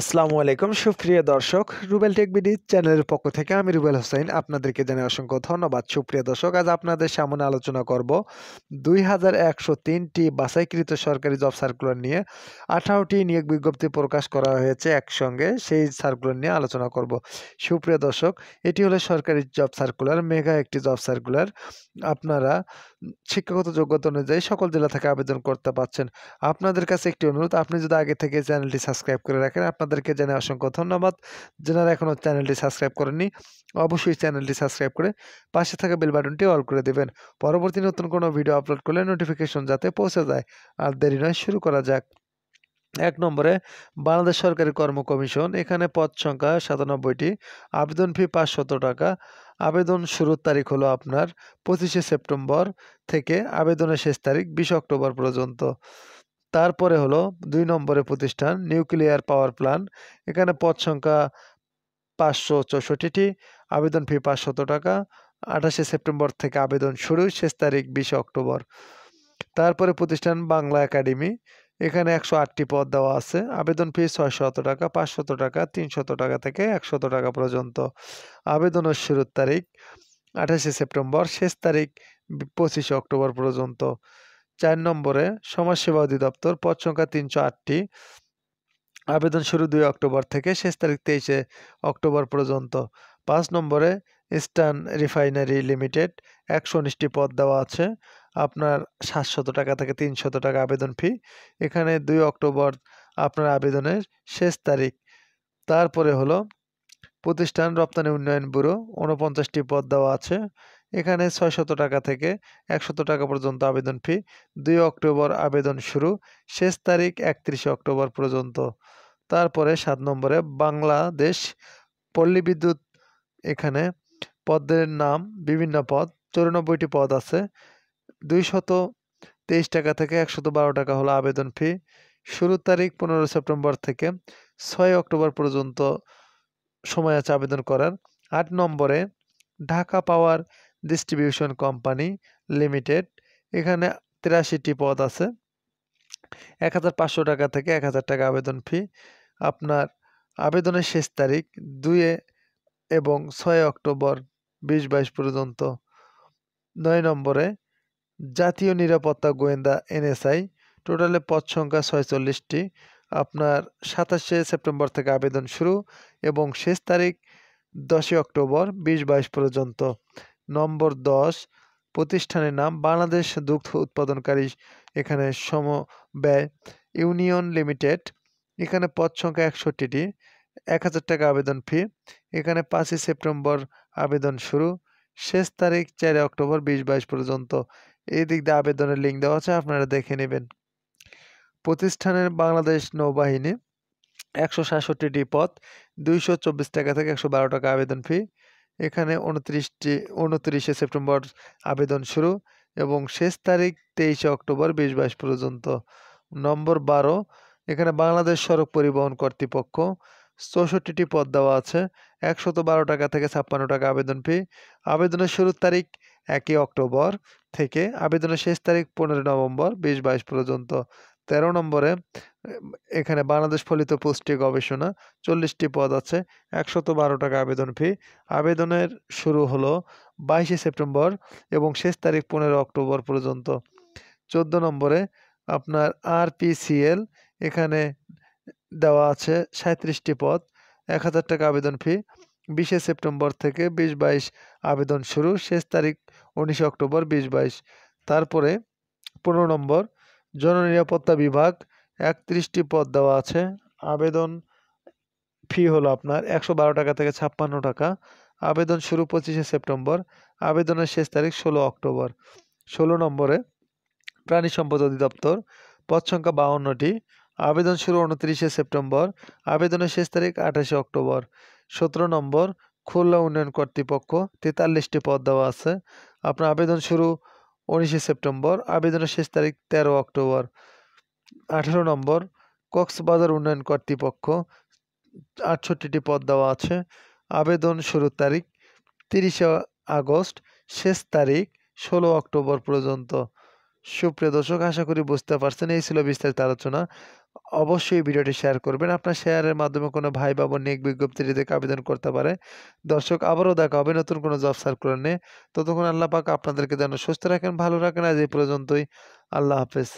আসসালামু আলাইকুম সুপ্রিয় দর্শক রুবেল বিডি চ্যানেলের পক্ষ থেকে আমি রুবেল হোসেন আপনাদেরকে জানাই অসংখ্য ধন্যবাদ সুপ্রিয় দর্শক আজ আপনাদের সামনে আলোচনা করব দুই হাজার একশো তিনটি বাছাইকৃত সরকারি জব সার্কুলার নিয়ে আঠারোটি নিয়োগ বিজ্ঞপ্তি প্রকাশ করা হয়েছে একসঙ্গে সেই সার্কুলার নিয়ে আলোচনা করব সুপ্রিয় দর্শক এটি হলো সরকারি জব সার্কুলার মেগা একটি জব সার্কুলার আপনারা শিক্ষাগত যোগ্যতা অনুযায়ী সকল জেলা থেকে আবেদন করতে পারছেন আপনাদের কাছে একটি অনুরোধ আপনি যদি আগে থেকে চ্যানেলটি সাবস্ক্রাইব করে রাখেন আপনাদেরকে জেনে অসংখ্য ধন্যবাদ যেনারা এখনও চ্যানেলটি সাবস্ক্রাইব করেননি অবশ্যই চ্যানেলটি সাবস্ক্রাইব করে পাশে থাকা বেল বাটনটি অল করে দেবেন পরবর্তী নতুন কোনো ভিডিও আপলোড করলে নোটিফিকেশন যাতে পৌঁছে যায় আর দেরি নয় শুরু করা যাক এক নম্বরে বাংলাদেশ সরকারি কর্ম কমিশন এখানে পদ সংখ্যা সাতানব্বইটি আবেদন ফি পাঁচশত টাকা আবেদন শুরুর তারিখ হলো আপনার পঁচিশে সেপ্টেম্বর থেকে আবেদনের শেষ তারিখ বিশ অক্টোবর পর্যন্ত তারপরে হলো দুই নম্বরে প্রতিষ্ঠান নিউক্লিয়ার পাওয়ার প্ল্যান্ট এখানে পদ সংখ্যা পাঁচশো চৌষট্টিটি আবেদন ফি পাঁচশত টাকা আঠাশে সেপ্টেম্বর থেকে আবেদন শুরু শেষ তারিখ বিশে অক্টোবর তারপরে প্রতিষ্ঠান বাংলা একাডেমি এখানে একশো আটটি পদ দেওয়া আছে আবেদন ফি ছয়শত টাকা পাঁচশত টাকা তিনশত টাকা থেকে একশত টাকা পর্যন্ত আবেদনের শুরুর তারিখ আঠাশে সেপ্টেম্বর শেষ তারিখ পঁচিশে অক্টোবর পর্যন্ত চার নম্বরে সমাজসেবা অধিদপ্তর পদ সংখ্যা তিনশো আটটি আবেদন শুরু দুই অক্টোবর থেকে শেষ তারিখ তেইশে অক্টোবর পর্যন্ত পাঁচ নম্বরে ইস্টার্ন রিফাইনারি লিমিটেড একশো উনিশটি পদ দেওয়া আছে আপনার সাতশত টাকা থেকে তিনশত টাকা আবেদন ফি এখানে দুই অক্টোবর আপনার আবেদনের শেষ তারিখ তারপরে হলো প্রতিষ্ঠান রপ্তানি উন্নয়ন ব্যুরো উনপঞ্চাশটি পদ দেওয়া আছে এখানে ছয়শত টাকা থেকে একশত টাকা পর্যন্ত আবেদন ফি দুই অক্টোবর আবেদন শুরু শেষ তারিখ একত্রিশে অক্টোবর পর্যন্ত তারপরে সাত নম্বরে বাংলাদেশ পল্লী বিদ্যুৎ এখানে পদের নাম বিভিন্ন পদ চৌরানব্বইটি পদ আছে দুইশত তেইশ টাকা থেকে একশত বারো টাকা হলো আবেদন ফি শুরু তারিখ পনেরো সেপ্টেম্বর থেকে ছয় অক্টোবর পর্যন্ত সময় আছে আবেদন করার আট নম্বরে Dhaka power distribution company limited এখানে তিরাশিটি পদ আছে এক টাকা থেকে এক টাকা আবেদন ফি আপনার আবেদনের শেষ তারিখ দুয়ে এবং ছয় অক্টোবর বিশ বাইশ পর্যন্ত নয় নম্বরে জাতীয় নিরাপত্তা গোয়েন্দা এনএসআই টোটালে পদ সংখ্যা ছয়চল্লিশটি আপনার সাতাশে সেপ্টেম্বর থেকে আবেদন শুরু এবং শেষ তারিখ দশই অক্টোবর বিশ বাইশ পর্যন্ত নম্বর দশ প্রতিষ্ঠানের নাম বাংলাদেশ দুগ্ধ উৎপাদনকারী এখানে সমব্যয় ইউনিয়ন লিমিটেড এখানে পদ সংখ্যা একষট্টিটি এক হাজার টাকা আবেদন ফি এখানে পাঁচই সেপ্টেম্বর আবেদন শুরু শেষ তারিখ চারই অক্টোবর বিশ বাইশ পর্যন্ত এই দিক দিয়ে আবেদনের লিঙ্ক দেওয়া আছে আপনারা দেখে নেবেন প্রতিষ্ঠানের বাংলাদেশ নৌবাহিনী একশো সাতষট্টিটি পথ দুইশো চব্বিশ টাকা থেকে একশো বারো টাকা আবেদন ফি এখানে উনত্রিশটি উনত্রিশে সেপ্টেম্বর আবেদন শুরু এবং শেষ তারিখ তেইশে অক্টোবর বিশ বাইশ পর্যন্ত নম্বর বারো এখানে বাংলাদেশ সড়ক পরিবহন কর্তৃপক্ষ চৌষট্টিটি পদ দেওয়া আছে একশত বারো টাকা থেকে ছাপ্পান্ন টাকা আবেদন ফি আবেদনের শুরুর তারিখ একই অক্টোবর থেকে আবেদনের শেষ তারিখ পনেরো নভেম্বর বিশ বাইশ পর্যন্ত তেরো নম্বরে এখানে বাংলাদেশ ফলিত পুষ্টি গবেষণা চল্লিশটি পদ আছে একশত বারো টাকা আবেদন ফি আবেদনের শুরু হলো বাইশে সেপ্টেম্বর এবং শেষ তারিখ পনেরো অক্টোবর পর্যন্ত চোদ্দ নম্বরে আপনার আরপিসিএল এখানে দেওয়া আছে সাঁত্রিশটি পদ এক হাজার টাকা আবেদন ফি বিশে সেপ্টেম্বর থেকে বিশ বাইশ আবেদন শুরু শেষ তারিখ উনিশে অক্টোবর বিশ বাইশ তারপরে পনেরো নম্বর জননিরাপত্তা বিভাগ একত্রিশটি পদ দেওয়া আছে আবেদন ফি হলো আপনার একশো টাকা থেকে ছাপ্পান্ন টাকা আবেদন শুরু পঁচিশে সেপ্টেম্বর আবেদনের শেষ তারিখ ষোলো অক্টোবর ষোলো নম্বরে প্রাণী সম্পদ অধিদপ্তর পদ সংখ্যা বাউন্নটি আবেদন শুরু উনত্রিশে সেপ্টেম্বর আবেদনের শেষ তারিখ আঠাশে অক্টোবর সতেরো নম্বর খুলনা উন্নয়ন কর্তৃপক্ষ তেতাল্লিশটি পদ দেওয়া আছে আপনার আবেদন শুরু উনিশে সেপ্টেম্বর আবেদনের শেষ তারিখ তেরো অক্টোবর আঠেরো নম্বর কক্সবাজার উন্নয়ন কর্তৃপক্ষ আটষট্টিটি পদ দেওয়া আছে আবেদন শুরুর তারিখ তিরিশে আগস্ট শেষ তারিখ ষোলো অক্টোবর পর্যন্ত সুপ্রিয় দর্শক আশা করি বুঝতে পারছেন এই ছিল বিস্তারিত আলোচনা অবশ্যই ভিডিওটি শেয়ার করবেন আপনার শেয়ারের মাধ্যমে কোনো ভাই বা নেক বিজ্ঞপ্তিটি দেখে আবেদন করতে পারে দর্শক আবারও দেখা হবে নতুন কোনো জব সার্কুলার নেই ততক্ষণ আল্লাহ পাক আপনাদেরকে যেন সুস্থ রাখেন ভালো রাখেন আজ এই পর্যন্তই আল্লাহ হাফেজ